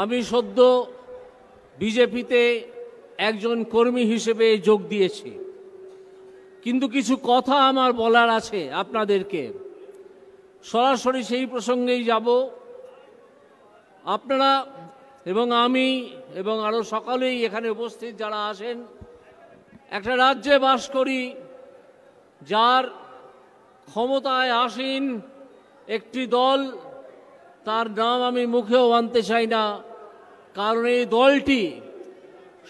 আমি সদ্য বিজেপিতে একজন কর্মী হিসেবে যোগ দিয়েছি কিন্তু কিছু কথা আমার বলার আছে আপনাদেরকে সরাসরি সেই প্রসঙ্গেই যাব আপনারা এবং আমি এবং আরও সকালেই এখানে উপস্থিত যারা আসেন একটা রাজ্যে বাস করি যার ক্ষমতায় আসীন একটি দল তার নাম আমি মুখেও আনতে চাই না কারণ এই দলটি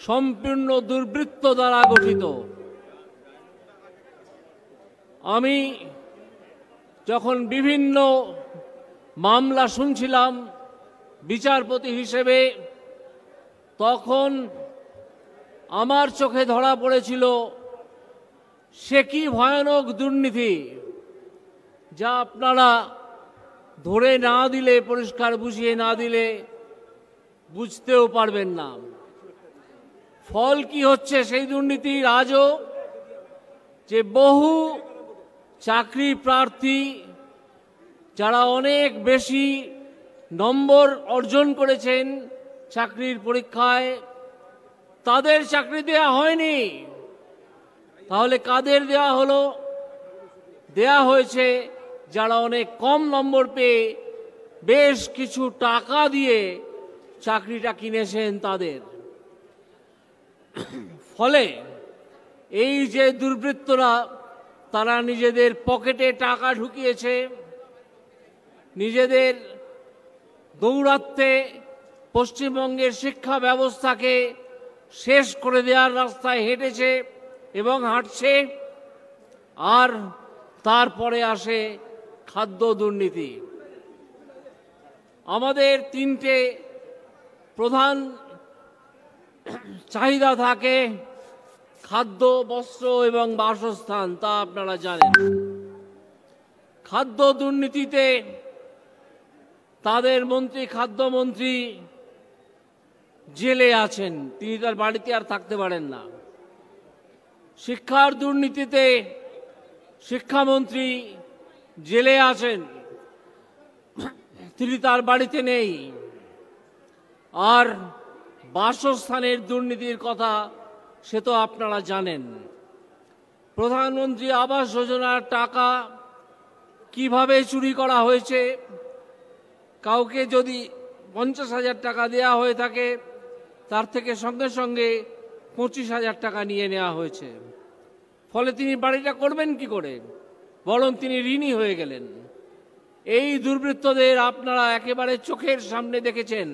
সম্পূর্ণ দুর্বৃত্ত দ্বারা গঠিত আমি যখন বিভিন্ন মামলা শুনছিলাম বিচারপতি হিসেবে তখন আমার চোখে ধরা পড়েছিল সে কি ভয়ানক দুর্নীতি যা আপনারা ধরে না দিলে পরিষ্কার বুঝিয়ে না দিলে বুঝতেও পারবেন না ফল কি হচ্ছে সেই দুর্নীতির আজও যে বহু চাকরি প্রার্থী যারা অনেক বেশি নম্বর অর্জন করেছেন চাকরির পরীক্ষায় তাদের চাকরি দেয়া হয়নি তাহলে কাদের দেয়া হলো দেয়া হয়েছে যারা অনেক কম নম্বর পেয়ে বেশ কিছু টাকা দিয়ে চাকরিটা কিনেছেন তাদের ফলে এই যে দুর্বৃত্তরা তারা নিজেদের পকেটে টাকা ঢুকিয়েছে নিজেদের দৌড়াতে পশ্চিমবঙ্গের শিক্ষা ব্যবস্থাকে শেষ করে দেওয়ার রাস্তায় হেঁটেছে এবং হাঁটছে আর তারপরে আসে খাদ্য দুর্নীতি আমাদের তিনটে প্রধান চাহিদা থাকে খাদ্য বস্ত্র এবং বাসস্থান তা আপনারা জানেন খাদ্য দুর্নীতিতে তাদের মন্ত্রী খাদ্যমন্ত্রী জেলে আছেন তিনি তার বাড়িতে আর থাকতে পারেন না শিক্ষার দুর্নীতিতে শিক্ষামন্ত্রী জেলে আছেন তিনি তার বাড়িতে নেই আর বাসস্থানের দুর্নীতির কথা সে তো আপনারা জানেন প্রধানমন্ত্রী আবাস যোজনার টাকা কিভাবে চুরি করা হয়েছে কাউকে যদি পঞ্চাশ হাজার টাকা দেয়া হয়ে থাকে তার থেকে সঙ্গে সঙ্গে পঁচিশ হাজার টাকা নিয়ে নেওয়া হয়েছে ফলে তিনি বাড়িটা করবেন কি করে বরং তিনি ঋণী হয়ে গেলেন এই দুর্বৃত্তদের আপনারা একেবারে চোখের সামনে দেখেছেন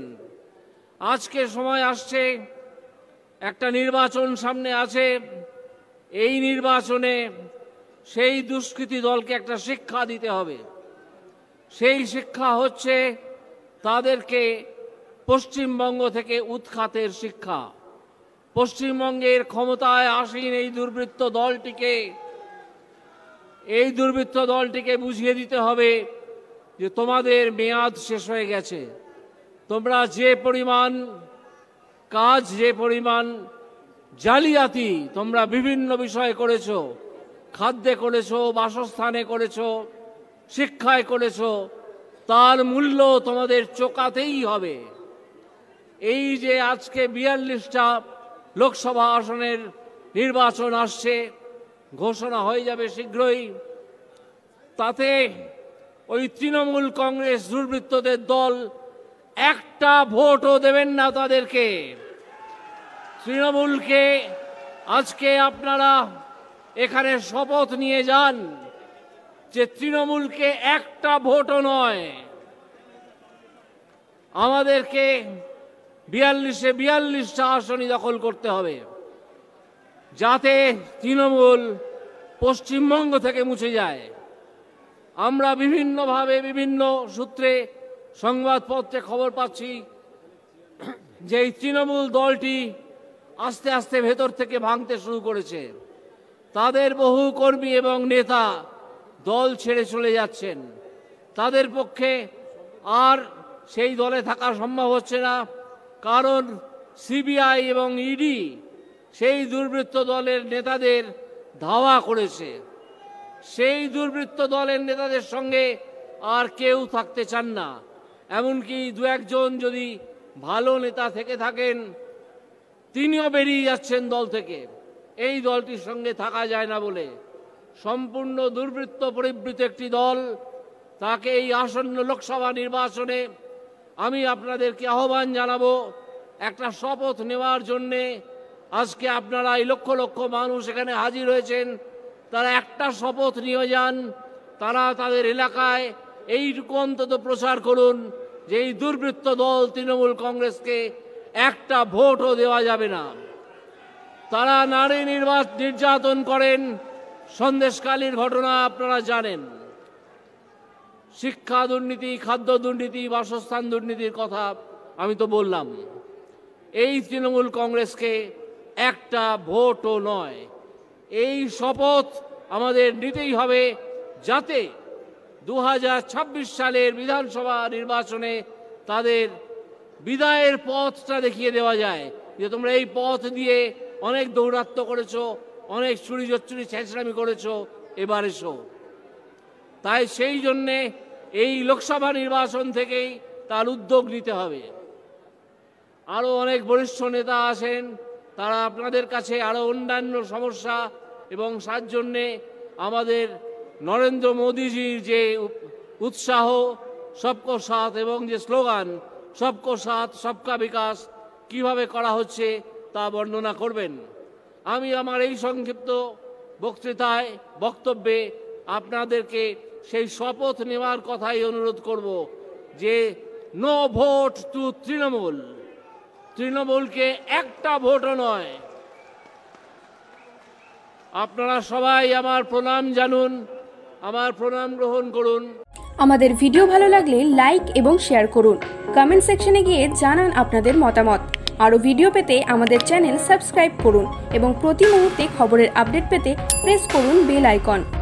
আজকে সময় আসছে একটা নির্বাচন সামনে আছে এই নির্বাচনে সেই দুষ্কৃতি দলকে একটা শিক্ষা দিতে হবে সেই শিক্ষা হচ্ছে তাদেরকে পশ্চিমবঙ্গ থেকে উৎখাতের শিক্ষা পশ্চিমবঙ্গের ক্ষমতায় আসীন এই দুর্বৃত্ত দলটিকে এই দুর্বৃত্ত দলটিকে বুঝিয়ে দিতে হবে যে তোমাদের মেয়াদ শেষ হয়ে গেছে তোমরা যে পরিমাণ কাজ যে পরিমাণ জালিয়াতি তোমরা বিভিন্ন বিষয়ে করেছ খাদ্যে করেছ বাসস্থানে করেছ শিক্ষায় করেছ তার মূল্য তোমাদের চোকাতেই হবে এই যে আজকে বিয়াল্লিশটা লোকসভা আসনের নির্বাচন আসছে ঘোষণা হয়ে যাবে শীঘ্রই তাতে ওই তৃণমূল কংগ্রেস দুর্বৃত্তদের দল একটা ভোটও দেবেন না তাদেরকে তৃণমূলকে আজকে আপনারা এখানে শপথ নিয়ে যান যে তৃণমূলকে একটা ভোটও নয় আমাদেরকে বিয়াল্লিশে বিয়াল্লিশটা আসনই দখল করতে হবে যাতে তৃণমূল পশ্চিমবঙ্গ থেকে মুছে যায় আমরা বিভিন্নভাবে বিভিন্ন সূত্রে সংবাদপত্রে খবর পাচ্ছি যে এই তৃণমূল দলটি আস্তে আস্তে ভেতর থেকে ভাঙতে শুরু করেছে তাদের বহু কর্মী এবং নেতা দল ছেড়ে চলে যাচ্ছেন তাদের পক্ষে আর সেই দলে থাকা সম্ভব হচ্ছে না কারণ সিবিআই এবং ইডি সেই দুর্বৃত্ত দলের নেতাদের ধাওয়া করেছে সেই দুর্বৃত্ত দলের নেতাদের সঙ্গে আর কেউ থাকতে চান না এমনকি দু একজন যদি ভালো নেতা থেকে থাকেন তিনিও বেরিয়ে যাচ্ছেন দল থেকে এই দলটির সঙ্গে থাকা যায় না বলে সম্পূর্ণ দুর্বৃত্ত পরিবৃত একটি দল তাকে এই আসন্ন লোকসভা নির্বাচনে আমি আপনাদেরকে আহ্বান জানাবো একটা শপথ নেওয়ার জন্যে আজকে আপনারা এই লক্ষ লক্ষ মানুষ এখানে হাজির হয়েছেন তারা একটা শপথ নিয়ে যান তারা তাদের এলাকায় এইটুকু অন্তত প্রচার করুন যে এই দুর্বৃত্ত দল তৃণমূল কংগ্রেসকে একটা ভোটও দেওয়া যাবে না তারা নারী নির্বাচন নির্যাতন করেন সন্দেশকালীর ঘটনা আপনারা জানেন শিক্ষা দুর্নীতি খাদ্য দুর্নীতি বাসস্থান দুর্নীতির কথা আমি তো বললাম এই তৃণমূল কংগ্রেসকে একটা ভোটও নয় এই শপথ আমাদের নিতেই হবে যাতে দু সালের বিধানসভা নির্বাচনে তাদের বিদায়ের পথটা দেখিয়ে দেওয়া যায় যে তোমরা এই পথ দিয়ে অনেক দৌরাত্ম্য করেছো অনেক চুরি জচ্চুরি ছেঁচড়ামি করেছো এবার এসো তাই সেই জন্যে এই লোকসভা নির্বাচন থেকেই তার উদ্যোগ নিতে হবে আরও অনেক বরিষ্ঠ নেতা আসেন তারা আপনাদের কাছে আরও অন্যান্য সমস্যা এবং তার জন্যে আমাদের নরেন্দ্র মোদীজির যে উৎসাহ সবকো সাথ এবং যে স্লোগান সবকো সাথ সবকা বিকাশ কিভাবে করা হচ্ছে তা বর্ণনা করবেন আমি আমার এই সংক্ষিপ্ত বক্তৃতায় বক্তব্যে আপনাদেরকে সেই শপথ নেওয়ার কথাই অনুরোধ করব যে নো ভোট টু তৃণমূল তৃণমূলকে একটা ভোটও নয় আপনারা সবাই আমার প্রণাম জানুন আমার প্রণাম গ্রহণ করুন আমাদের ভিডিও ভালো লাগলে লাইক এবং শেয়ার করুন কমেন্ট সেকশনে গিয়ে জানান আপনাদের মতামত আরও ভিডিও পেতে আমাদের চ্যানেল সাবস্ক্রাইব করুন এবং প্রতি মুহূর্তে খবরের আপডেট পেতে প্রেস করুন বেল আইকন